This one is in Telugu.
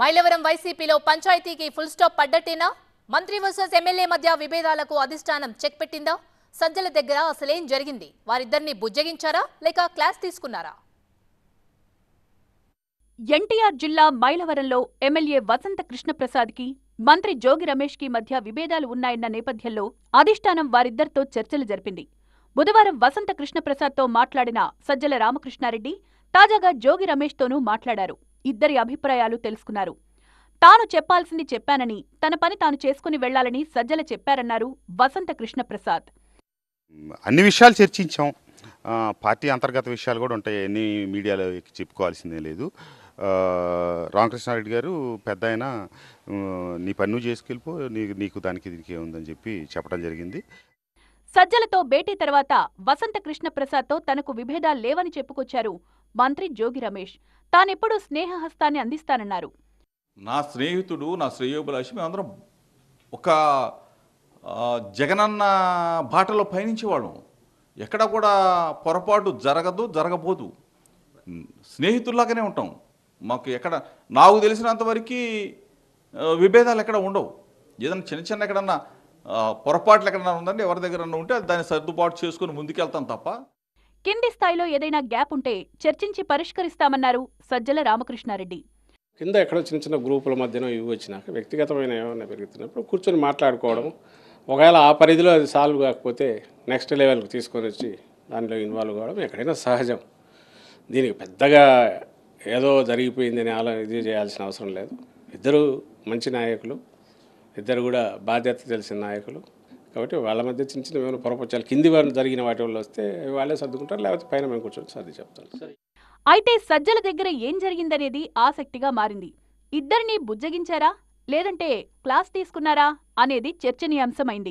మైలవరం వైసీపీలో పంచాయతీకి ఫుల్ స్టాప్ పడ్డట్టేనా మంత్రి వర్సెస్ ఎమ్మెల్యే మధ్య విభేదాలకు అధిష్టానం చెక్ పెట్టిందా సజ్జల దగ్గర అసలేం జరిగింది వారిద్దరిని బుజ్జగించారా లేక క్లాస్ తీసుకున్నారా ఎన్టీఆర్ జిల్లా మైలవరంలో ఎమ్మెల్యే వసంత కృష్ణప్రసాద్కి మంత్రి జోగి రమేష్కి మధ్య విభేదాలు ఉన్నాయన్న నేపథ్యంలో అధిష్టానం వారిద్దరితో చర్చలు జరిపింది బుధవారం వసంత కృష్ణప్రసాద్తో మాట్లాడిన సజ్జల రామకృష్ణారెడ్డి తాజాగా జోగి రమేష్తోనూ మాట్లాడారు ఇద్దరి అభిప్రాయాలు తెలుసుకున్నారు తాను చెప్పాల్సింది చెప్పానని తన పని తాను చేసుకుని వెళ్లాలని సజ్జల చెప్పారన్నారు వసంత కృష్ణప్రసాద్ అన్ని విషయాలు చర్చించాం పార్టీ అంతర్గత విషయాలు కూడా ఉంటాయి అన్ని మీడియాలో చెప్పుకోవాల్సిందే లేదు రామకృష్ణారెడ్డి గారు పెద్ద ఆయన నీ పన్ను చేసుకెళ్ళిపో నీకు నీకు దానికి దీనికి ఏముందని చెప్పి చెప్పడం జరిగింది సజ్జలతో భేటీ తర్వాత వసంత కృష్ణప్రసాద్తో తనకు విభేదాలు లేవని చెప్పుకొచ్చారు మంత్రి జోగి రమేష్ తానెప్పుడు స్నేహహస్తాన్ని అందిస్తానన్నారు నా స్నేహితుడు నా శ్రేయోభిలాషి మేమందరం ఒక జగనన్న బాటలో పయనించేవాళ్ళం ఎక్కడ కూడా పొరపాటు జరగదు జరగబోదు స్నేహితుల్లాగానే ఉంటాం మాకు ఎక్కడ నాకు తెలిసినంతవరకు విభేదాలు ఎక్కడ ఉండవు ఏదైనా చిన్న చిన్న ఎక్కడన్నా పొరపాట్లు ఎక్కడన్నా ఉందండి ఎవరి దగ్గర ఉంటే దాన్ని సర్దుబాటు చేసుకుని ముందుకెళ్తాం తప్ప కింది స్థాయిలో ఏదైనా గ్యాప్ ఉంటే చర్చించి పరిష్కరిస్తామన్నారు సజ్జల రామకృష్ణారెడ్డి కింద ఎక్కడో చిన్న చిన్న గ్రూపుల మధ్యన ఇవి వచ్చినాక వ్యక్తిగతమైన ఏమైనా పెరుగుతున్నప్పుడు కూర్చొని మాట్లాడుకోవడం ఒకవేళ ఆ పరిధిలో అది సాల్వ్ కాకపోతే నెక్స్ట్ లెవెల్కి తీసుకొని వచ్చి దానిలో ఇన్వాల్వ్ కావడం ఎక్కడైనా సహజం దీనికి పెద్దగా ఏదో జరిగిపోయిందని ఆలో ఇది చేయాల్సిన అవసరం లేదు ఇద్దరు మంచి నాయకులు ఇద్దరు కూడా బాధ్యత తెలిసిన నాయకులు కాబట్టి వాళ్ళ మధ్య చిన్న చిన్న ఏమైనా పొరపచ్చాలు కింది వారిని జరిగిన వాటి వల్ల వస్తే వాళ్ళే సర్దుకుంటారు లేకపోతే పైన మేము కూర్చొని సర్ది చెప్తాను అయితే సజ్జల దగ్గర ఏం జరిగిందనేది ఆసక్తిగా మారింది ఇద్దరిని బుజ్జగించారా లేదంటే క్లాస్ తీసుకున్నారా అనేది చర్చనీయాంశమైంది